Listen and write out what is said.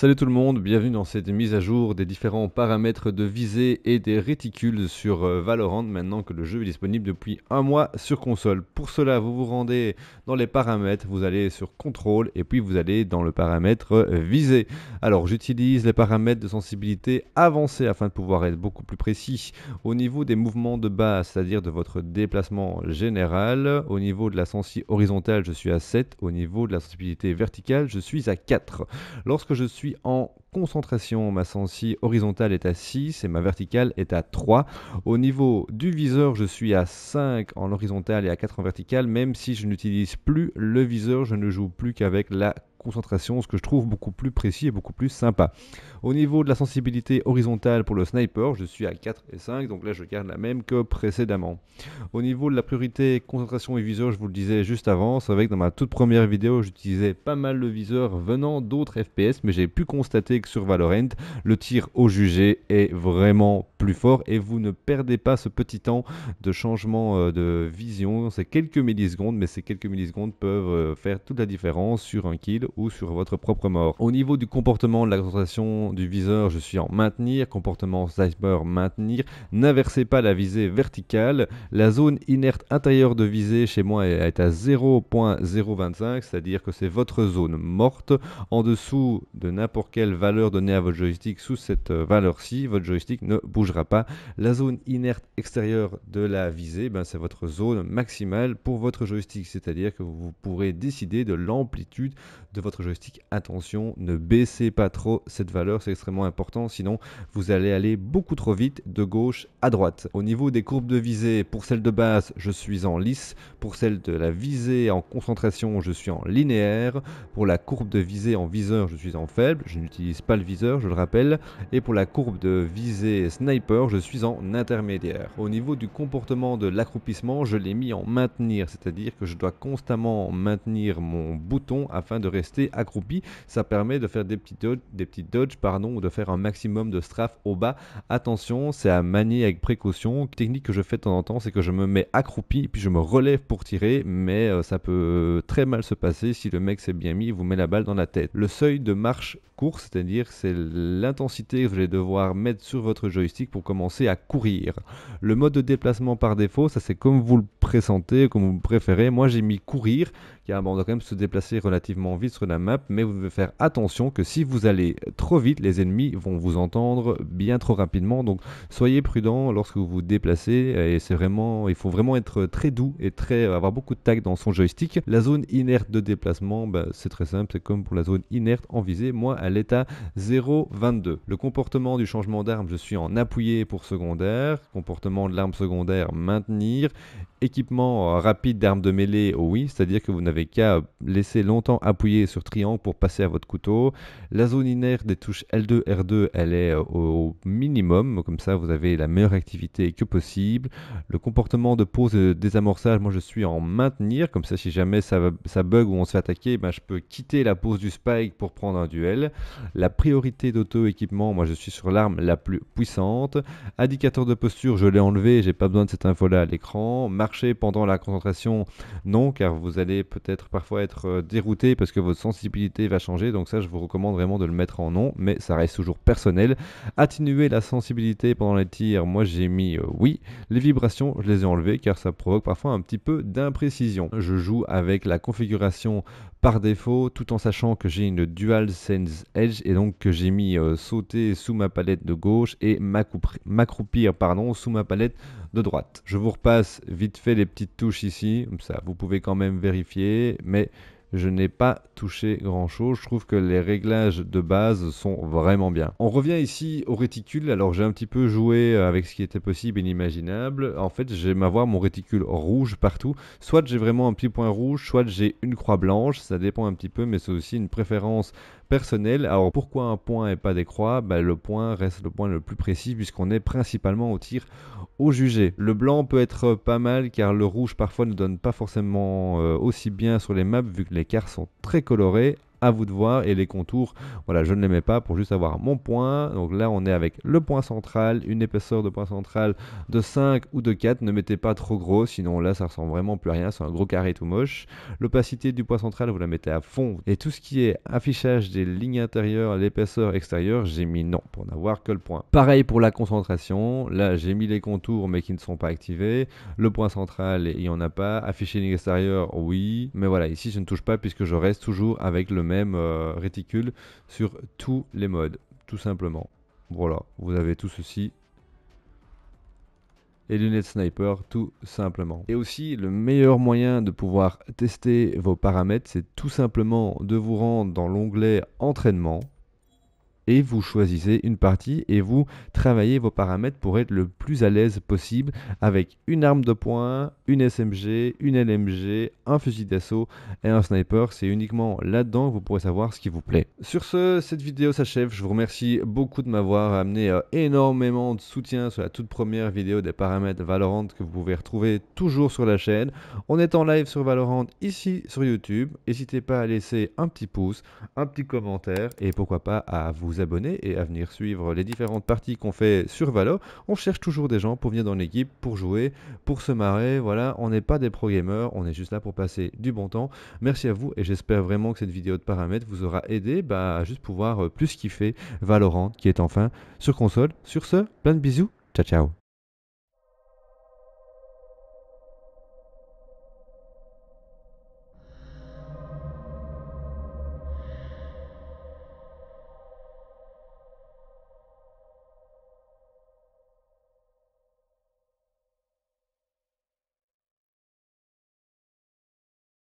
Salut tout le monde, bienvenue dans cette mise à jour des différents paramètres de visée et des réticules sur euh, Valorant maintenant que le jeu est disponible depuis un mois sur console. Pour cela, vous vous rendez dans les paramètres, vous allez sur contrôle et puis vous allez dans le paramètre euh, visée. Alors j'utilise les paramètres de sensibilité avancée afin de pouvoir être beaucoup plus précis au niveau des mouvements de base, c'est-à-dire de votre déplacement général. Au niveau de la sensibilité horizontale, je suis à 7. Au niveau de la sensibilité verticale, je suis à 4. Lorsque je suis en concentration. Ma sensi horizontale est à 6 et ma verticale est à 3. Au niveau du viseur, je suis à 5 en horizontal et à 4 en vertical Même si je n'utilise plus le viseur, je ne joue plus qu'avec la concentration, ce que je trouve beaucoup plus précis et beaucoup plus sympa. Au niveau de la sensibilité horizontale pour le sniper, je suis à 4 et 5, donc là je garde la même que précédemment. Au niveau de la priorité concentration et viseur, je vous le disais juste avant, c'est vrai que dans ma toute première vidéo, j'utilisais pas mal le viseur venant d'autres FPS, mais j'ai pu constater sur Valorant. Le tir au jugé est vraiment plus fort et vous ne perdez pas ce petit temps de changement euh, de vision. C'est quelques millisecondes, mais ces quelques millisecondes peuvent euh, faire toute la différence sur un kill ou sur votre propre mort. Au niveau du comportement de la concentration du viseur, je suis en maintenir, comportement sniper maintenir. N'inversez pas la visée verticale. La zone inerte intérieure de visée chez moi est à 0.025, c'est-à-dire que c'est votre zone morte. En dessous de n'importe quelle valeur donnée à votre joystick, sous cette euh, valeur-ci, votre joystick ne bouge pas. La zone inerte extérieure de la visée, ben, c'est votre zone maximale pour votre joystick, c'est-à-dire que vous pourrez décider de l'amplitude de votre joystick. Attention, ne baissez pas trop cette valeur, c'est extrêmement important, sinon vous allez aller beaucoup trop vite de gauche à droite. Au niveau des courbes de visée, pour celle de base, je suis en lisse, pour celle de la visée en concentration, je suis en linéaire, pour la courbe de visée en viseur, je suis en faible, je n'utilise pas le viseur, je le rappelle, et pour la courbe de visée sniper, peur je suis en intermédiaire. Au niveau du comportement de l'accroupissement, je l'ai mis en maintenir, c'est-à-dire que je dois constamment maintenir mon bouton afin de rester accroupi. Ça permet de faire des petits dodges, des dodges pardon, ou de faire un maximum de strafe au bas. Attention, c'est à manier avec précaution. Technique que je fais de temps en temps, c'est que je me mets accroupi puis je me relève pour tirer, mais euh, ça peut très mal se passer si le mec s'est bien mis, et vous met la balle dans la tête. Le seuil de marche court, c'est-à-dire c'est l'intensité que vous allez devoir mettre sur votre joystick pour commencer à courir. Le mode de déplacement par défaut, ça c'est comme vous le présentez, comme vous préférez. Moi j'ai mis courir, car on doit quand même se déplacer relativement vite sur la map, mais vous devez faire attention que si vous allez trop vite, les ennemis vont vous entendre bien trop rapidement. Donc soyez prudent lorsque vous vous déplacez et c'est vraiment, il faut vraiment être très doux et très avoir beaucoup de tact dans son joystick. La zone inerte de déplacement, bah, c'est très simple, c'est comme pour la zone inerte en visée. Moi, à l'état 0,22. Le comportement du changement d'arme, je suis en appui pour secondaire, comportement de l'arme secondaire maintenir, équipement euh, rapide d'armes de mêlée oh oui, c'est-à-dire que vous n'avez qu'à laisser longtemps appuyer sur triangle pour passer à votre couteau. La zone inerte des touches L2, R2, elle est euh, au minimum, comme ça vous avez la meilleure activité que possible. Le comportement de pose et désamorçage, moi je suis en maintenir, comme ça si jamais ça, bug ou on se fait attaquer, ben, je peux quitter la pose du spike pour prendre un duel. La priorité d'auto-équipement, moi je suis sur l'arme la plus puissante. Indicateur de posture, je l'ai enlevé, j'ai pas besoin de cette info là à l'écran pendant la concentration Non, car vous allez peut-être parfois être euh, dérouté parce que votre sensibilité va changer. Donc ça, je vous recommande vraiment de le mettre en non, mais ça reste toujours personnel. Atténuer la sensibilité pendant les tirs, moi j'ai mis euh, oui. Les vibrations, je les ai enlevées car ça provoque parfois un petit peu d'imprécision. Je joue avec la configuration par défaut tout en sachant que j'ai une Dual Sense Edge et donc que j'ai mis euh, sauter sous ma palette de gauche et m'accroupir pardon, sous ma palette de droite. Je vous repasse vite fait les petites touches ici, comme ça vous pouvez quand même vérifier, mais je n'ai pas touché grand chose. Je trouve que les réglages de base sont vraiment bien. On revient ici au réticule. Alors j'ai un petit peu joué avec ce qui était possible, et inimaginable. En fait, j'aime avoir mon réticule rouge partout. Soit j'ai vraiment un petit point rouge, soit j'ai une croix blanche. Ça dépend un petit peu, mais c'est aussi une préférence personnel. Alors pourquoi un point et pas des croix bah, Le point reste le point le plus précis puisqu'on est principalement au tir au jugé. Le blanc peut être pas mal car le rouge parfois ne donne pas forcément euh, aussi bien sur les maps vu que les cartes sont très colorées à vous de voir. Et les contours, voilà, je ne les mets pas pour juste avoir mon point. Donc là, on est avec le point central, une épaisseur de point central de 5 ou de 4. Ne mettez pas trop gros, sinon là, ça ressemble vraiment plus à rien. C'est un gros carré tout moche. L'opacité du point central, vous la mettez à fond. Et tout ce qui est affichage des lignes intérieures, l'épaisseur extérieure, j'ai mis non pour n'avoir que le point. Pareil pour la concentration. Là, j'ai mis les contours, mais qui ne sont pas activés. Le point central, il y en a pas. Afficher l'extérieur oui. Mais voilà, ici, je ne touche pas puisque je reste toujours avec le même euh, réticule sur tous les modes, tout simplement. Voilà, vous avez tout ceci et lunettes sniper tout simplement. Et aussi le meilleur moyen de pouvoir tester vos paramètres c'est tout simplement de vous rendre dans l'onglet entraînement et vous choisissez une partie et vous travaillez vos paramètres pour être le plus à l'aise possible avec une arme de poing, une SMG, une LMG, un fusil d'assaut et un sniper. C'est uniquement là-dedans que vous pourrez savoir ce qui vous plaît. Sur ce, cette vidéo s'achève. Je vous remercie beaucoup de m'avoir amené euh, énormément de soutien sur la toute première vidéo des paramètres Valorant que vous pouvez retrouver toujours sur la chaîne. On est en live sur Valorant ici sur YouTube. N'hésitez pas à laisser un petit pouce, un petit commentaire et pourquoi pas à vous abonner et à venir suivre les différentes parties qu'on fait sur Valorant, On cherche toujours des gens pour venir dans l'équipe, pour jouer, pour se marrer. Voilà, on n'est pas des pro gamers, on est juste là pour passer du bon temps. Merci à vous et j'espère vraiment que cette vidéo de paramètres vous aura aidé bah, à juste pouvoir euh, plus kiffer Valorant qui est enfin sur console. Sur ce, plein de bisous, ciao ciao.